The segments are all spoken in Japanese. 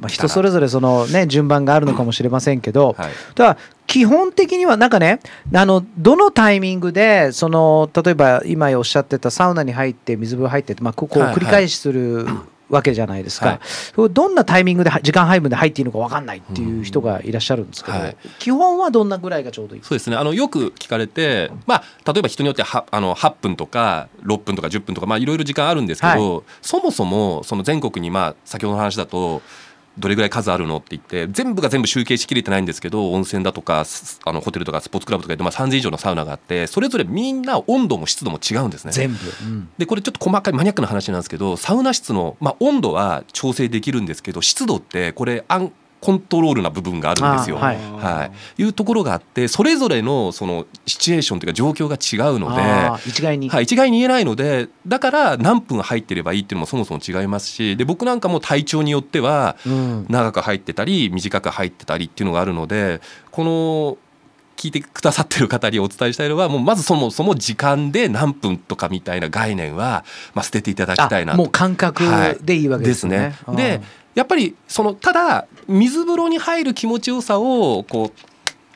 まあ、人それぞれその、ね、順番があるのかもしれませんけど、はい、ただ基本的にはなんかねあのどのタイミングでその例えば今おっしゃってたサウナに入って水風呂入って、まあ、ここを繰り返しする。わけじゃないですか、はい、どんなタイミングで時間配分で入っていいのか分かんないっていう人がいらっしゃるんですけど、うんはい、基本はどんなぐらいがちょうどいいそうですねあのよく聞かれて、まあ、例えば人によってはあの8分とか6分とか10分とかいろいろ時間あるんですけど、はい、そもそもその全国に、まあ、先ほどの話だとどれぐらい数あるのって言って全部が全部集計しきれてないんですけど温泉だとかあのホテルとかスポーツクラブとかで、まあ、3000以上のサウナがあってそれぞれみんな温度も湿度も違うんですね全部、うん、でこれちょっと細かいマニアックな話なんですけどサウナ室の、まあ、温度は調整できるんですけど湿度ってこれあんコントロールな部分があるんですよ。はい、はい、いうところがあってそれぞれのそのシチュエーションというか状況が違うので一概に、はい、一概に言えないのでだから何分入ってればいいっていうのもそもそも違いますしで僕なんかも体調によっては長く入ってたり短く入ってたりっていうのがあるのでこの聞いてくださってる方にお伝えしたいのはもうまずそもそも時間で何分とかみたいな概念は、まあ、捨てていただきたいなもう感覚でいいわけですね。はい、ですねでやっぱりそのただ水風呂に入る気持ちよさをこ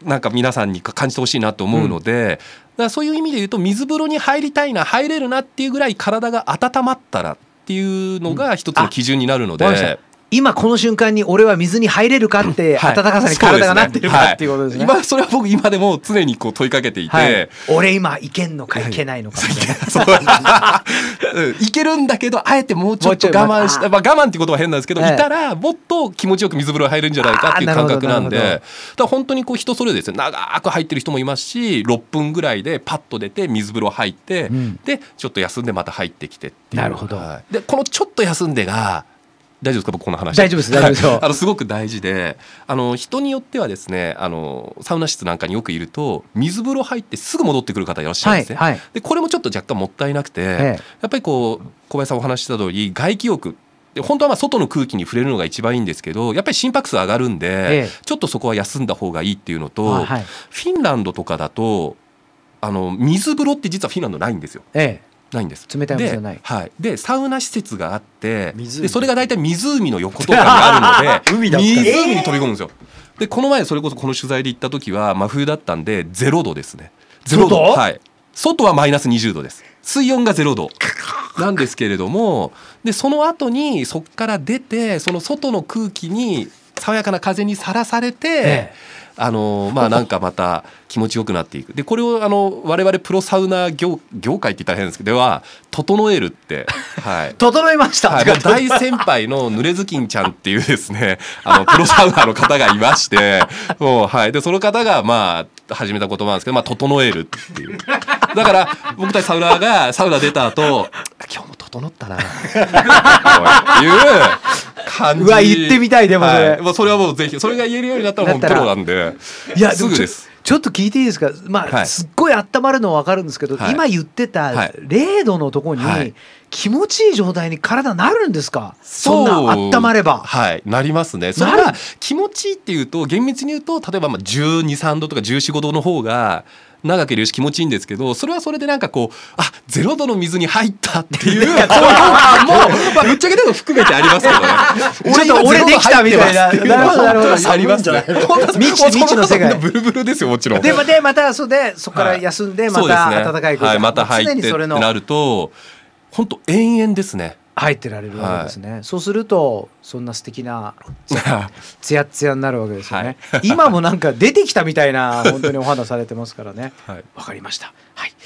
うなんか皆さんに感じてほしいなと思うので、うん、だそういう意味で言うと水風呂に入りたいな入れるなっていうぐらい体が温まったらっていうのが一つの基準になるので、うん、今この瞬間に俺は水に入れるかって暖かさに体がなってるかっていうことですね。今それは僕今でも常にこう問いかけていて、俺今いけんのかいけないのかいけるんだけどあえてもうちょっと我慢してまあ我慢ってことは変なんですけど、いたらもっと気持ちよく水風呂入るんじゃないかっていう感覚なんで、だ本当にこう人それぞれですね長く入ってる人もいますし、6分ぐらいでパッと出て水風呂入って、でちょっと休んでまた入ってきてっていう。なるほど。でこのちょっと休んでが大丈夫ですか僕この話大丈夫です大丈夫です、あのすごく大事であの人によってはですねあのサウナ室なんかによくいると水風呂入ってすぐ戻ってくる方いらっしゃるんですね、はいはい、でこれもちょっと若干もったいなくて、やっぱりこう小林さんお話した通り外気浴で本当はまあ外の空気に触れるのが一番いいんですけどやっぱり心拍数上がるんで、ええ、ちょっとそこは休んだ方がいいっていうのと、はい、フィンランドとかだとあの水風呂って実はフィンランドないんですよ。ええないんです冷たい水はないはい、でサウナ施設があってでそれが大体湖の横とかにあるので 湖に飛び込むんですよ、でこの前それこそこの取材で行った時は真冬だったんで0度ですね0度はい外はマイナス20度です水温が0度なんですけれどもでその後にそこから出てその外の空気に爽やかな風にさらされて、ええあのまあ なんかまた気持ちよくなっていくでこれをあの我々プロサウナ業業界って大変ですけどでは整えるって、はい、整いました、はい、大先輩の濡れずきんちゃんっていうですねあのプロサウナの方がいましてもう、はい、でその方がまあ始めた言葉なんですけど、まあ、整えるっていうだから僕たちサウナーがサウナ出た後今日も整ったなて いう感じうわ言ってみたいでもそれ、はい、まあ、それはもうぜひそれが言えるようになったらもうプロなんでいやすぐですちょっと聞いていいですか、まあ、はい、すっごい温まるのは分かるんですけど、はい、今言ってた0度のとこに、気持ちいい状態に体なるんですかそんな温まればはいなりますねそれは気持ちいいっていうと厳密に言うと例えば1 2 3度とか1 4 5度の方が長けるし気持ちいいんですけどそれはそれでなんかこうあゼロ度の水に入ったっていう高揚感も、まぶっちゃけでも含めてありますけどねちょ 俺できたみたいなありますね未知未知の世界ブルブルですよもちろんでもでまたそれでそこから休んでまた暖かいこと、はいねはい、また入ってってなると本当延々ですね入ってられるわけですね、はい、そうするとそんな素敵な ツヤツヤになるわけですよね、はい、今もなんか出てきたみたいな本当にお話されてますからねわ、はい、かりましたはい